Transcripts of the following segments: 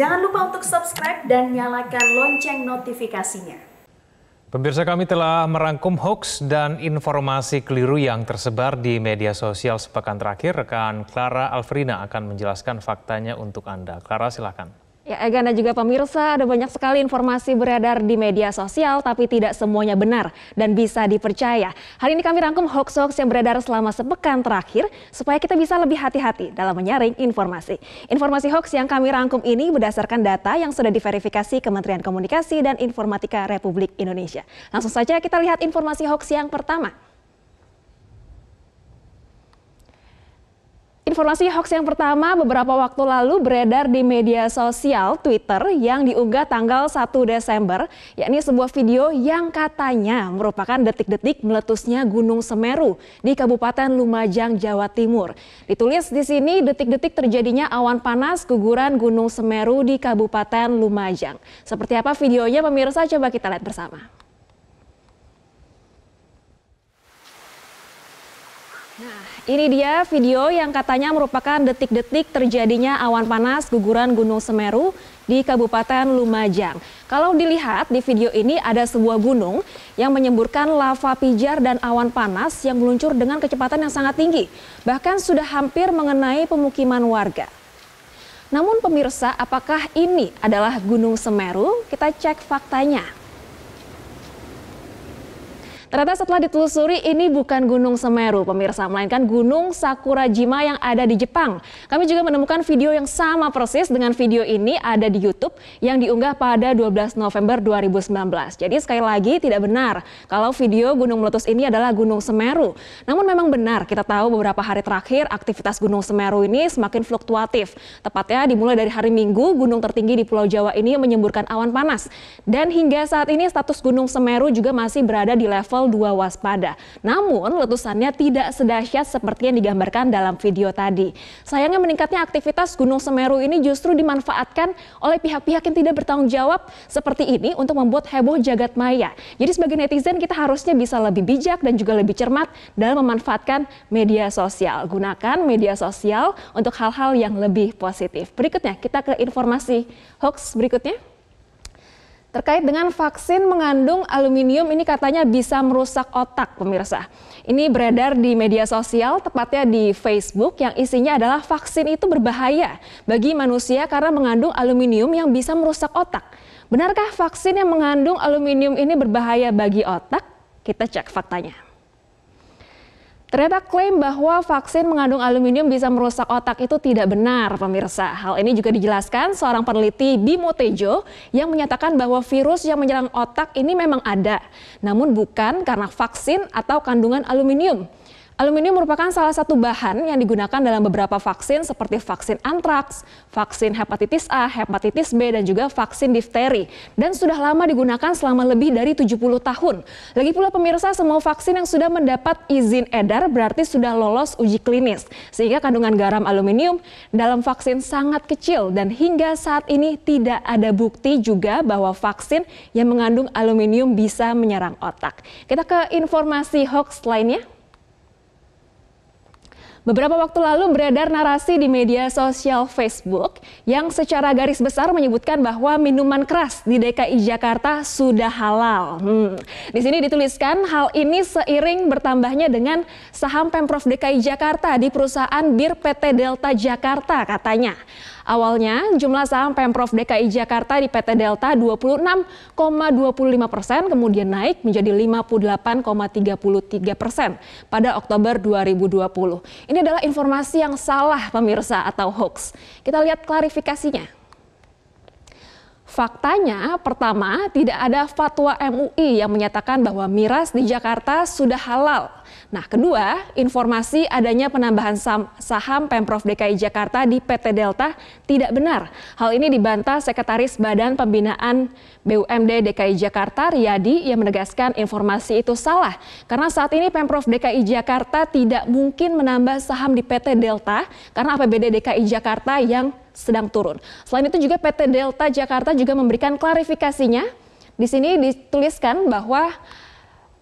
Jangan lupa untuk subscribe dan nyalakan lonceng notifikasinya. Pemirsa kami telah merangkum hoax dan informasi keliru yang tersebar di media sosial sepekan terakhir. Rekan Clara Alfrina akan menjelaskan faktanya untuk Anda. Clara silakan. Ya, Ega dan juga pemirsa, ada banyak sekali informasi beredar di media sosial, tapi tidak semuanya benar dan bisa dipercaya. Hari ini kami rangkum hoax-hoax yang beredar selama sepekan terakhir, supaya kita bisa lebih hati-hati dalam menyaring informasi. Informasi hoax yang kami rangkum ini berdasarkan data yang sudah diverifikasi Kementerian Komunikasi dan Informatika Republik Indonesia. Langsung saja kita lihat informasi hoax yang pertama. Informasi hoax yang pertama beberapa waktu lalu beredar di media sosial Twitter yang diunggah tanggal 1 Desember, yakni sebuah video yang katanya merupakan detik-detik meletusnya Gunung Semeru di Kabupaten Lumajang, Jawa Timur. Ditulis di sini detik-detik terjadinya awan panas guguran Gunung Semeru di Kabupaten Lumajang. Seperti apa videonya pemirsa coba kita lihat bersama. Nah, ini dia video yang katanya merupakan detik-detik terjadinya awan panas guguran Gunung Semeru di Kabupaten Lumajang. Kalau dilihat di video ini ada sebuah gunung yang menyemburkan lava pijar dan awan panas yang meluncur dengan kecepatan yang sangat tinggi. Bahkan sudah hampir mengenai pemukiman warga. Namun pemirsa, apakah ini adalah Gunung Semeru? Kita cek faktanya. Ternyata setelah ditelusuri ini bukan Gunung Semeru pemirsa, melainkan Gunung Sakurajima yang ada di Jepang. Kami juga menemukan video yang sama persis dengan video ini ada di YouTube yang diunggah pada 12 November 2019. Jadi sekali lagi tidak benar kalau video Gunung Meletus ini adalah Gunung Semeru. Namun memang benar kita tahu beberapa hari terakhir aktivitas Gunung Semeru ini semakin fluktuatif. Tepatnya dimulai dari hari Minggu gunung tertinggi di Pulau Jawa ini menyemburkan awan panas. Dan hingga saat ini status Gunung Semeru juga masih berada di level level 2 waspada. Namun letusannya tidak sedahsyat seperti yang digambarkan dalam video tadi. Sayangnya meningkatnya aktivitas Gunung Semeru ini justru dimanfaatkan oleh pihak-pihak yang tidak bertanggung jawab seperti ini untuk membuat heboh jagat maya. Jadi sebagai netizen kita harusnya bisa lebih bijak dan juga lebih cermat dalam memanfaatkan media sosial. Gunakan media sosial untuk hal-hal yang lebih positif. Berikutnya kita ke informasi hoax berikutnya. Terkait dengan vaksin mengandung aluminium ini katanya bisa merusak otak pemirsa. Ini beredar di media sosial tepatnya di Facebook yang isinya adalah vaksin itu berbahaya bagi manusia karena mengandung aluminium yang bisa merusak otak. Benarkah vaksin yang mengandung aluminium ini berbahaya bagi otak? Kita cek faktanya. Ternyata klaim bahwa vaksin mengandung aluminium bisa merusak otak itu tidak benar, pemirsa. Hal ini juga dijelaskan seorang peneliti Bimo Tejo yang menyatakan bahwa virus yang menyerang otak ini memang ada, namun bukan karena vaksin atau kandungan aluminium. Aluminium merupakan salah satu bahan yang digunakan dalam beberapa vaksin seperti vaksin antraks, vaksin hepatitis A, hepatitis B, dan juga vaksin difteri. Dan sudah lama digunakan selama lebih dari 70 tahun. Lagi pula pemirsa, semua vaksin yang sudah mendapat izin edar berarti sudah lolos uji klinis. Sehingga kandungan garam aluminium dalam vaksin sangat kecil dan hingga saat ini tidak ada bukti juga bahwa vaksin yang mengandung aluminium bisa menyerang otak. Kita ke informasi hoax lainnya. Beberapa waktu lalu beredar narasi di media sosial Facebook yang secara garis besar menyebutkan bahwa minuman keras di DKI Jakarta sudah halal. Hmm. Di sini dituliskan hal ini seiring bertambahnya dengan saham Pemprov DKI Jakarta di perusahaan Bir PT Delta Jakarta katanya. Awalnya jumlah saham Pemprov DKI Jakarta di PT Delta 26,25 persen kemudian naik menjadi 58,33 persen pada Oktober 2020. Ini adalah informasi yang salah pemirsa atau hoax. Kita lihat klarifikasinya faktanya pertama tidak ada fatwa MUI yang menyatakan bahwa miras di Jakarta sudah halal. Nah, kedua, informasi adanya penambahan saham Pemprov DKI Jakarta di PT Delta tidak benar. Hal ini dibantah Sekretaris Badan Pembinaan BUMD DKI Jakarta Riyadi yang menegaskan informasi itu salah karena saat ini Pemprov DKI Jakarta tidak mungkin menambah saham di PT Delta karena APBD DKI Jakarta yang sedang turun. Selain itu juga PT Delta Jakarta juga memberikan klarifikasinya. Di sini dituliskan bahwa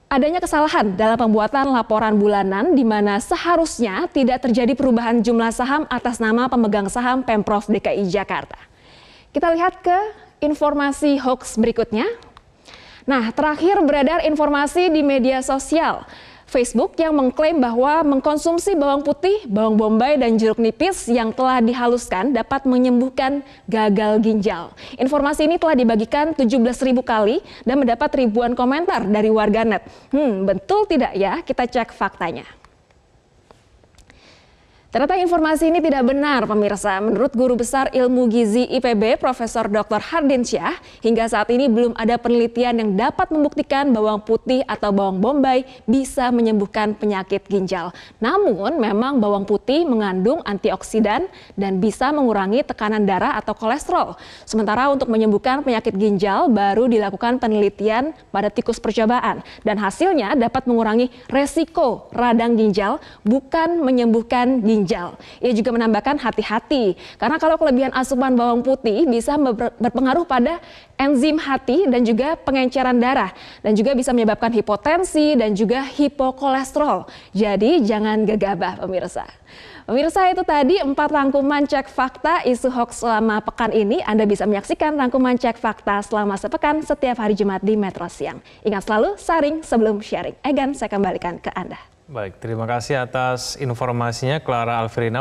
adanya kesalahan dalam pembuatan laporan bulanan di mana seharusnya tidak terjadi perubahan jumlah saham atas nama pemegang saham Pemprov DKI Jakarta. Kita lihat ke informasi hoax berikutnya. Nah, terakhir beredar informasi di media sosial Facebook yang mengklaim bahwa mengkonsumsi bawang putih, bawang bombay, dan jeruk nipis yang telah dihaluskan dapat menyembuhkan gagal ginjal. Informasi ini telah dibagikan ribu kali dan mendapat ribuan komentar dari warganet. Hmm, betul tidak ya? Kita cek faktanya. Ternyata informasi ini tidak benar pemirsa. Menurut guru besar ilmu gizi IPB Profesor Dr. Hardin Syah, hingga saat ini belum ada penelitian yang dapat membuktikan bawang putih atau bawang bombay bisa menyembuhkan penyakit ginjal. Namun memang bawang putih mengandung antioksidan dan bisa mengurangi tekanan darah atau kolesterol. Sementara untuk menyembuhkan penyakit ginjal baru dilakukan penelitian pada tikus percobaan dan hasilnya dapat mengurangi resiko radang ginjal bukan menyembuhkan ginjal ginjal. Ia juga menambahkan hati-hati karena kalau kelebihan asupan bawang putih bisa berpengaruh pada enzim hati dan juga pengenceran darah dan juga bisa menyebabkan hipotensi dan juga hipokolesterol. Jadi jangan gegabah pemirsa. Pemirsa itu tadi empat rangkuman cek fakta isu hoax selama pekan ini. Anda bisa menyaksikan rangkuman cek fakta selama sepekan setiap hari Jumat di Metro Siang. Ingat selalu saring sebelum sharing. Egan saya kembalikan ke Anda baik terima kasih atas informasinya clara alfrina